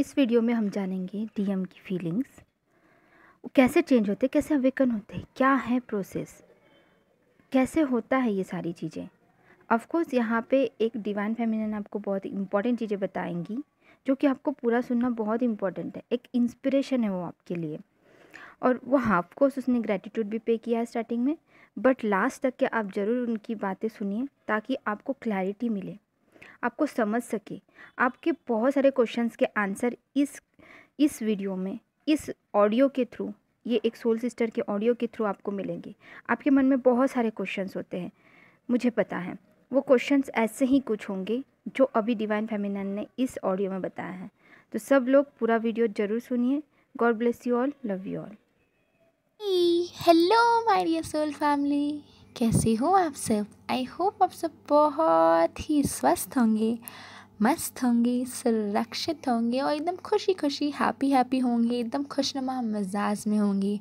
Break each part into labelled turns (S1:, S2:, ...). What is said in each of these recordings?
S1: इस वीडियो में हम जानेंगे डीएम की फीलिंग्स वो कैसे चेंज होते हैं कैसे अवेकन होते हैं क्या है प्रोसेस कैसे होता है ये सारी चीज़ें ऑफकोर्स यहाँ पे एक डिवाइन फेमिनन आपको बहुत इंपॉर्टेंट चीज़ें बताएंगी जो कि आपको पूरा सुनना बहुत इंपॉर्टेंट है एक इंस्पिरेशन है वो आपके लिए और वो हाँ ऑफकोर्स उसने ग्रेटिट्यूड भी पे किया है स्टार्टिंग में बट लास्ट तक के आप ज़रूर उनकी बातें सुनिए ताकि आपको क्लैरिटी मिले आपको समझ सके आपके बहुत सारे क्वेश्चंस के आंसर इस इस वीडियो में इस ऑडियो के थ्रू ये एक सोल सिस्टर के ऑडियो के थ्रू आपको मिलेंगे आपके मन में बहुत सारे क्वेश्चंस होते हैं मुझे पता है वो क्वेश्चंस ऐसे ही कुछ होंगे जो अभी डिवाइन फेमिन ने इस ऑडियो में बताया है तो सब लोग पूरा वीडियो ज़रूर सुनिए God bless you all love you all hello my dear soul family कैसे हो आप सब आई होप आप सब बहुत ही स्वस्थ होंगे मस्त होंगे सुरक्षित होंगे और एकदम खुशी खुशी हैप्पी हैप्पी होंगे एकदम खुशनुमा मिजाज में होंगे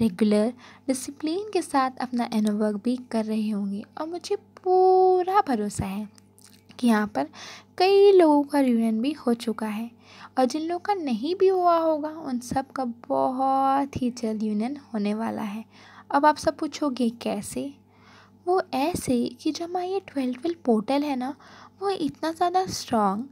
S1: रेगुलर डिसिप्लिन के साथ अपना एनो वर्क भी कर रहे होंगे और मुझे पूरा भरोसा है कि यहाँ पर कई लोगों का रियूनियन भी हो चुका है और जिन लोगों का नहीं भी हुआ होगा उन सब का बहुत ही जल्द यूनियन होने वाला है अब आप सब पूछोगे कैसे वो ऐसे कि जो हमारा ये ट्वेल्थ पोर्टल है ना वो इतना ज़्यादा स्ट्रॉन्ग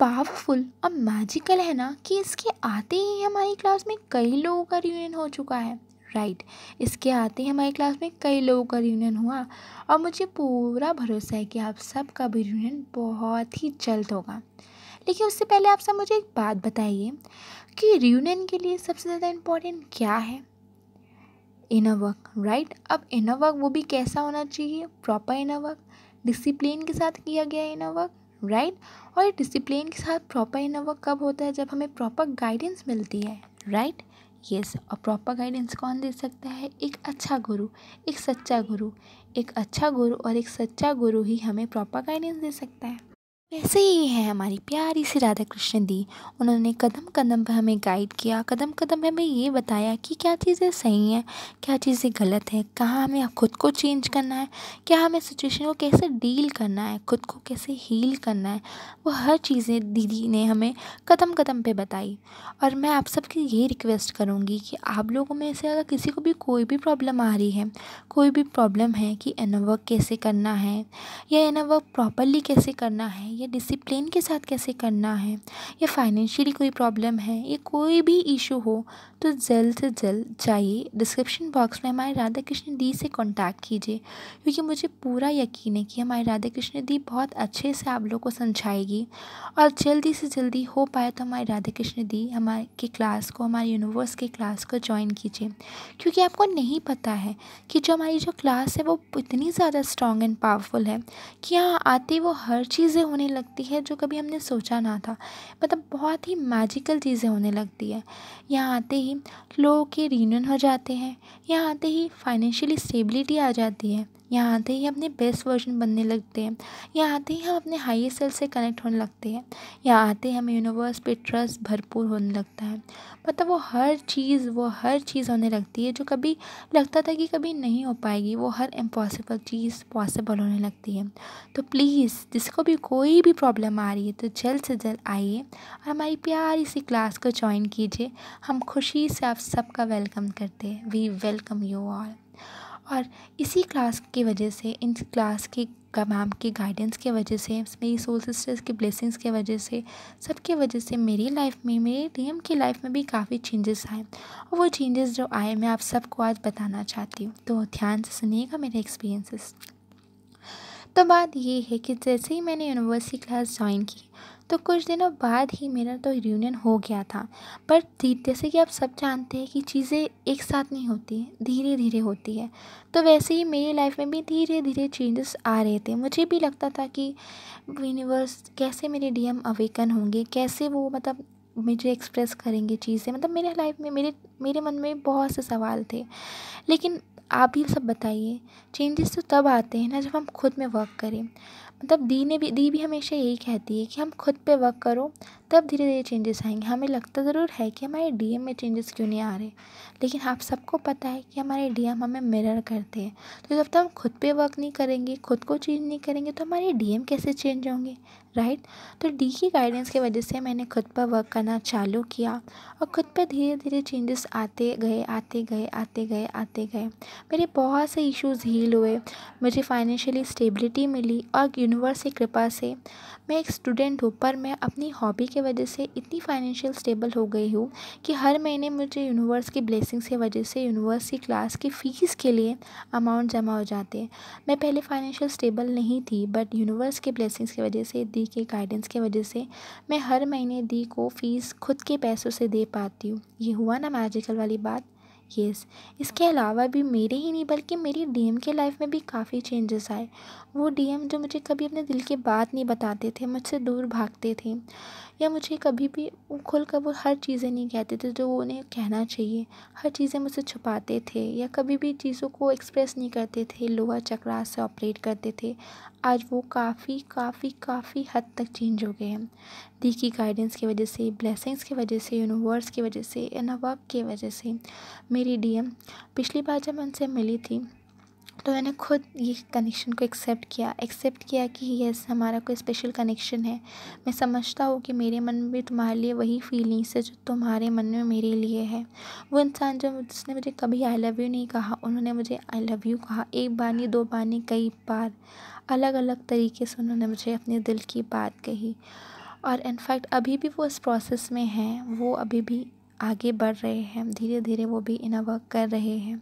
S1: पावरफुल और मैजिकल है ना कि इसके आते ही हमारी क्लास में कई लोगों का रियूनियन हो चुका है राइट right. इसके आते ही हमारी क्लास में कई लोगों का रियूनियन हुआ और मुझे पूरा भरोसा है कि आप सब का भी रियूनियन बहुत ही जल्द होगा लेकिन उससे पहले आप सब मुझे एक बात बताइए कि रियूनियन के लिए सबसे ज़्यादा इम्पोर्टेंट क्या है इनर वर्क राइट अब इनर वर्क वो भी कैसा होना चाहिए प्रॉपर इनर वर्क डिसिप्लिन के साथ किया गया इनर वर्क राइट और डिसिप्लिन के साथ प्रॉपर इनर वर्क कब होता है जब हमें प्रॉपर गाइडेंस मिलती है राइट right? यस yes, और प्रॉपर गाइडेंस कौन दे सकता है एक अच्छा गुरु एक सच्चा गुरु एक अच्छा गुरु और एक सच्चा गुरु ही हमें प्रॉपर गाइडेंस दे सकता है ऐसे ही हैं हमारी प्यारी सी राधा कृष्ण दी उन्होंने कदम कदम पर हमें गाइड किया कदम कदम पर हमें ये बताया कि क्या चीज़ें सही हैं क्या चीज़ें गलत हैं कहाँ हमें खुद को चेंज करना है क्या हमें सिचुएशन को कैसे डील करना है खुद को कैसे हील करना है वो हर चीज़ें दीदी ने हमें कदम कदम पर बताई और मैं आप सबकी ये रिक्वेस्ट करूँगी कि आप लोगों में से अगर किसी को भी कोई भी प्रॉब्लम आ रही है कोई भी प्रॉब्लम है कि एनोवर्क कैसे करना है या एनोवर्क प्रॉपरली कैसे करना है या या डिसिप्लिन के साथ कैसे करना है या फाइनेंशियली कोई प्रॉब्लम है या कोई भी इशू हो तो जल्द से जल्द जाइए डिस्क्रिप्शन बॉक्स में हमारे राधा कृष्ण दी से कांटेक्ट कीजिए क्योंकि मुझे पूरा यकीन है कि हमारे राधा कृष्ण दी बहुत अच्छे से आप लोग को समझाएगी और जल्दी से जल्दी हो पाए तो हमारे राधा कृष्ण दी हमारे के क्लास को हमारे यूनिवर्स के क्लास को ज्वाइन कीजिए क्योंकि आपको नहीं पता है कि जो हमारी जो क्लास है वो इतनी ज़्यादा स्ट्रॉन्ग एंड पावरफुल है कि यहाँ आते वो हर चीज़ें होने लगती है जो कभी हमने सोचा ना था मतलब बहुत ही मैजिकल चीज़ें होने लगती है यहाँ आते ही लोगों के रीयूनियन हो जाते हैं यहाँ आते ही फाइनेंशियली स्टेबिलिटी आ जाती है यहाँ आते ही अपने बेस्ट वर्जन बनने लगते हैं यहाँ आते ही हम अपने हाइएस्ट सेल से कनेक्ट होने लगते हैं यहाँ आते ही हमें यूनिवर्स पे ट्रस्ट भरपूर होने लगता है मतलब वो हर चीज़ वो हर चीज़ होने लगती है जो कभी लगता था कि कभी नहीं हो पाएगी वो हर इम्पॉसिबल चीज़ पॉसिबल होने लगती है तो प्लीज़ जिसको भी कोई भी प्रॉब्लम आ रही है तो जल्द से जल्द आइए और हमारी प्यारी सी क्लास को ज्वाइन कीजिए हम खुशी से आप सबका वेलकम करते हैं वी वेलकम यू ऑल और इसी क्लास की वजह से इन क्लास की मैम की गाइडेंस के वजह से मेरी सोल सिस्टर्स की ब्लेसिंग्स के वजह से सबके वजह से मेरी लाइफ में मेरे डीएम की लाइफ में भी काफ़ी चेंजेस आए और वो चेंजेस जो आए मैं आप सबको आज बताना चाहती हूँ तो ध्यान से सुनिएगा मेरे एक्सपीरियंसेस तो बात ये है कि जैसे ही मैंने यूनिवर्सिटी क्लास ज्वाइन की तो कुछ दिनों बाद ही मेरा तो रियूनियन हो गया था पर जैसे कि आप सब जानते हैं कि चीज़ें एक साथ नहीं होती धीरे धीरे होती है तो वैसे ही मेरी लाइफ में भी धीरे धीरे चेंजेस आ रहे थे मुझे भी लगता था कि यूनिवर्स कैसे मेरे डी एम अवेकन होंगे कैसे वो मतलब मुझे एक्सप्रेस करेंगे चीज़ें मतलब मेरे लाइफ में मेरे मेरे मन में बहुत से सवाल थे लेकिन आप ही सब बताइए चेंजेस तो तब आते हैं ना जब हम खुद में वर्क करें मतलब दी ने भी दी भी हमेशा यही कहती है कि हम खुद पे वर्क करो तब धीरे धीरे चेंजेस आएंगे हमें लगता ज़रूर है कि हमारे डी एम में चेंजेस क्यों नहीं आ रहे लेकिन आप सबको पता है कि हमारे डी एम हमें मिरर करते हैं तो जब तक हम खुद पे वर्क नहीं करेंगे खुद को चेंज नहीं करेंगे तो हमारे डीएम कैसे चेंज होंगे राइट तो डी की गाइडेंस की वजह से मैंने खुद पर वर्क करना चालू किया और खुद पर धीरे धीरे चेंजेस आते गए आते गए आते गए आते गए मेरे बहुत से इश्यूज़ हील हुए मुझे फाइनेंशियली स्टेबिलिटी मिली और यूनिवर्स की कृपा से मैं एक स्टूडेंट हूँ पर मैं अपनी हॉबी के वजह से इतनी फाइनेंशियल स्टेबल हो गई हूँ कि हर महीने मुझे यूनिवर्स की ब्लेसिंग की वजह से यूनिवर्स की क्लास की फ़ीस के लिए अमाउंट जमा हो जाते हैं मैं पहले फाइनेंशियल स्टेबल नहीं थी बट यूनिवर्स के ब्लेसिंग्स की वजह से दी के गाइडेंस की वजह से मैं हर महीने दी को फ़ीस खुद के पैसों से दे पाती हूँ ये हुआ ना मैजिकल वाली बात यस yes. इसके अलावा भी मेरे ही नहीं बल्कि मेरी डीएम के लाइफ में भी काफ़ी चेंजेस आए वो डीएम जो मुझे कभी अपने दिल की बात नहीं बताते थे मुझसे दूर भागते थे या मुझे कभी भी खुल कर वो हर चीज़ें नहीं कहते थे जो उन्हें कहना चाहिए हर चीज़ें मुझसे छुपाते थे या कभी भी चीज़ों को एक्सप्रेस नहीं करते थे लोअर चक्रा से ऑपरेट करते थे आज वो काफ़ी काफ़ी काफ़ी हद तक चेंज हो गए हैं दी की गाइडेंस की वजह से ब्लेसिंग्स की वजह से यूनिवर्स की वजह से इन वर्क की वजह से मेरी डी पिछली बार जब मैं उनसे मिली थी तो मैंने खुद ये कनेक्शन को एक्सेप्ट किया एक्सेप्ट किया कि यस हमारा कोई स्पेशल कनेक्शन है मैं समझता हूँ कि मेरे मन में भी तुम्हारे लिए वही फीलिंग्स है जो तुम्हारे मन में मेरे लिए है वो इंसान जो जिसने मुझे कभी आई लव यू नहीं कहा उन्होंने मुझे आई लव यू कहा एक बार नहीं दो बार नहीं कई बार अलग अलग तरीके से उन्होंने मुझे अपने दिल की बात कही और इनफैक्ट अभी भी वो इस प्रोसेस में हैं वो अभी भी आगे बढ़ रहे हैं धीरे धीरे वो भी इना वर्क कर रहे हैं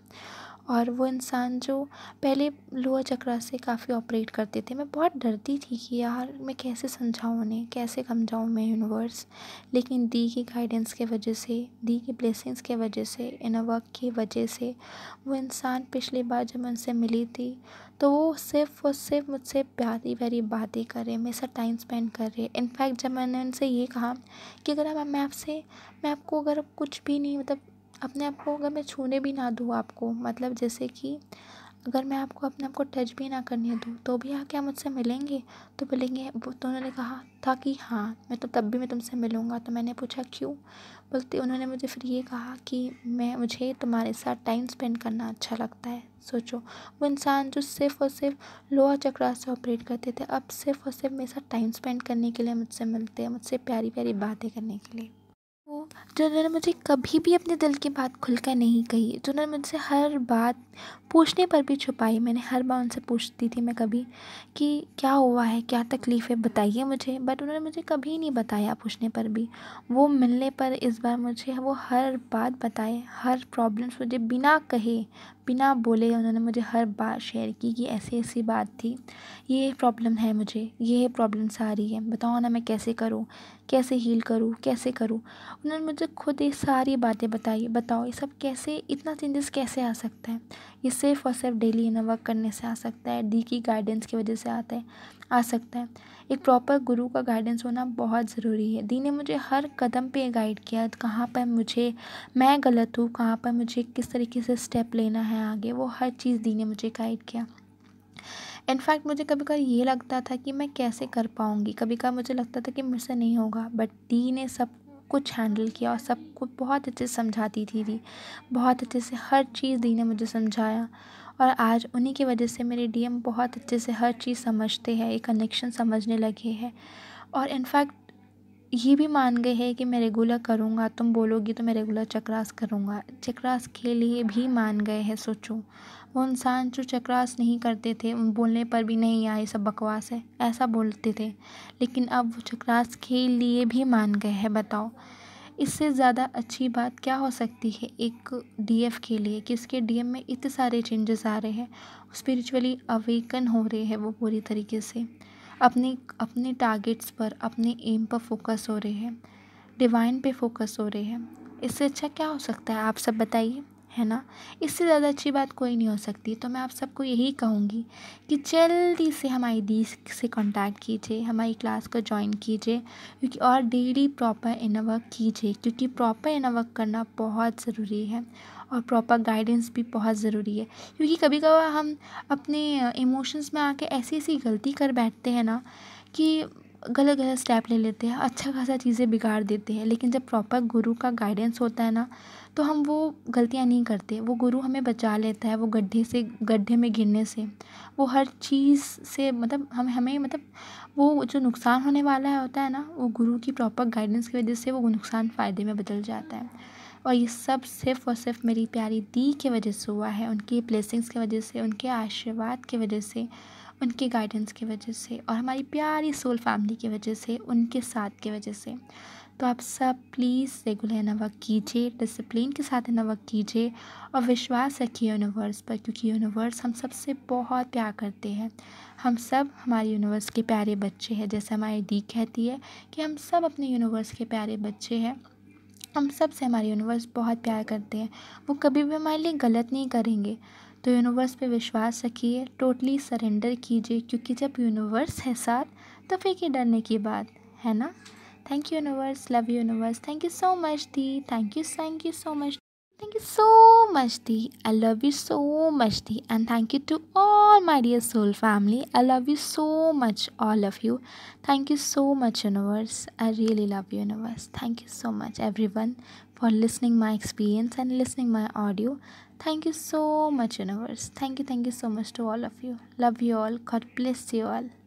S1: और वो इंसान जो पहले लोअर चक्रा से काफ़ी ऑपरेट करते थे मैं बहुत डरती थी कि यार मैं कैसे समझाऊँ उन्हें कैसे समझाऊँ मैं यूनिवर्स लेकिन दी की गाइडेंस के वजह से दी की ब्लेसिंग्स के वजह से इन वर्क की वजह से वो इंसान पिछली बार जब उनसे मिली थी तो वो सिर्फ़ और सिर्फ मुझसे प्यारी प्यारी बातें कर रहे मेरे साथ टाइम स्पेंड कर रहे इनफैक्ट जब मैंने उनसे ये कहा कि अगर आप मैं आपसे मैं आपको अगर कुछ भी नहीं मतलब अपने आप को अगर मैं छूने भी ना दूँ आपको मतलब जैसे कि अगर मैं आपको अपने आप को टच भी ना करने दूँ तो भी आके आप मुझसे मिलेंगे तो बोलेंगे तो उन्होंने कहा था कि हाँ मैं तो तब भी मैं तुमसे मिलूँगा तो मैंने पूछा क्यों बोलते उन्होंने मुझे फिर ये कहा कि मैं मुझे तुम्हारे साथ टाइम स्पेंड करना अच्छा लगता है सोचो वो इंसान जो सिर्फ और सिर्फ लोअर चक्रा से ऑपरेट करते थे अब सिर्फ और सिर्फ मेरे साथ टाइम स्पेंड करने के लिए मुझसे मिलते हैं मुझसे प्यारी प्यारी बातें करने के लिए जिन्होंने मुझे कभी भी अपने दिल की बात खुलकर नहीं कही जिन्होंने मुझसे हर बात पूछने पर भी छुपाई मैंने हर बार उनसे पूछती थी मैं कभी कि क्या हुआ है क्या तकलीफ़ है बताइए मुझे बट उन्होंने मुझे कभी नहीं बताया पूछने पर भी वो मिलने पर इस बार मुझे वो हर बात बताए हर प्रॉब्लम्स मुझे बिना कहे बिना बोले उन्होंने मुझे हर बात शेयर की कि ऐसी ऐसी बात थी ये प्रॉब्लम है मुझे ये प्रॉब्लम सारी है बताओ ना मैं कैसे करूँ कैसे हील करूँ कैसे करूँ उन्होंने मुझे खुद ये सारी बातें बताई बताओ ये सब कैसे इतना चेंजेस कैसे आ सकता है ये सिर्फ और सिर्फ डेली इन्हें वर्क करने से आ सकता है डी की गाइडेंस की वजह से आता है आ सकता है एक प्रॉपर गुरु का गाइडेंस होना बहुत ज़रूरी है दी ने मुझे हर कदम पे गाइड किया कहाँ पर मुझे मैं गलत हूँ कहाँ पर मुझे किस तरीके से स्टेप लेना है आगे वो हर चीज़ दी ने मुझे गाइड किया इनफैक्ट मुझे कभी कभी ये लगता था कि मैं कैसे कर पाऊँगी कभी कभी मुझे लगता था कि मुझसे नहीं होगा बट दी ने सब कुछ हैंडल किया और सबको बहुत अच्छे से समझाती थी दी बहुत अच्छे से हर चीज़ दी ने मुझे समझाया और आज उन्हीं की वजह से मेरे डी एम बहुत अच्छे से हर चीज़ समझते हैं एक कनेक्शन समझने लगे हैं और इनफैक्ट ये भी मान गए हैं कि मैं रेगुलर करूँगा तुम बोलोगी तो मैं रेगुलर चक्रास करूँगा चक्रास के लिए भी मान गए हैं सोचो वो इंसान जो चक्रास नहीं करते थे उन बोलने पर भी नहीं आए सब बकवास है ऐसा बोलते थे लेकिन अब वो चक्रास के लिए भी मान गए हैं बताओ इससे ज़्यादा अच्छी बात क्या हो सकती है एक डी एफ़ के लिए कि उसके डी में इतने सारे चेंजेस आ रहे हैं स्पिरिचुअली अवेकन हो रहे हैं वो पूरी तरीके से अपने अपने टारगेट्स पर अपने एम पर फोकस हो रहे हैं डिवाइन पे फोकस हो रहे हैं इससे अच्छा क्या हो सकता है आप सब बताइए है ना इससे ज़्यादा अच्छी बात कोई नहीं हो सकती तो मैं आप सबको यही कहूँगी कि जल्दी से हमारी दी से कांटेक्ट कीजिए हमारी क्लास को ज्वाइन कीजिए क्योंकि और डेली प्रॉपर इनवर्क कीजिए क्योंकि प्रॉपर इनवर्क करना बहुत ज़रूरी है और प्रॉपर गाइडेंस भी बहुत ज़रूरी है क्योंकि कभी कभार हम अपने इमोशंस में आके ऐसी ऐसी गलती कर बैठते हैं ना कि गलत गलत स्टेप ले लेते हैं अच्छा खासा चीज़ें बिगाड़ देते हैं लेकिन जब प्रॉपर गुरु का गाइडेंस होता है ना तो हम वो गलतियाँ नहीं करते वो गुरु हमें बचा लेता है वो गड्ढे से गड्ढे में गिरने से वो हर चीज़ से मतलब हम हमें मतलब वो जो नुकसान होने वाला होता है ना वो गुरु की प्रॉपर गाइडेंस की वजह से वो नुकसान फ़ायदे में बदल जाता है और ये सब सिर्फ़ और सिर्फ मेरी प्यारी दी के वजह से हुआ है उनकी ब्लेसिंग्स की वजह से उनके आशीर्वाद की वजह से उनके गाइडेंस की वजह से और हमारी प्यारी सोल फैमिली की वजह से उनके साथ की वजह से तो आप सब प्लीज़ रेगुलर नवक कीजिए डिसिप्लिन के साथ नवक कीजिए और विश्वास रखिए यूनिवर्स पर क्योंकि यूनिवर्स हम सबसे बहुत प्यार करते हैं हम सब हमारे यूनिवर्स के प्यारे बच्चे हैं जैसे हमारी दी कहती है कि हम सब अपने यूनिवर्स के प्यारे बच्चे हैं हम सब से हमारे यूनिवर्स बहुत प्यार करते हैं वो कभी भी हमारे लिए गलत नहीं करेंगे तो यूनिवर्स पे विश्वास रखिए टोटली सरेंडर कीजिए क्योंकि जब यूनिवर्स है साथ तो फिर की डरने की बात है ना thank you universe love universe thank you so much दी thank you thank you so much thank you so much दी I love you so much दी and thank you to all my dear soul family I love you so much all of you thank you so much universe I really love universe thank you so much everyone for listening my experience and listening my audio Thank you so much, universe. Thank you, thank you so much to all of you. Love you all. God bless you all.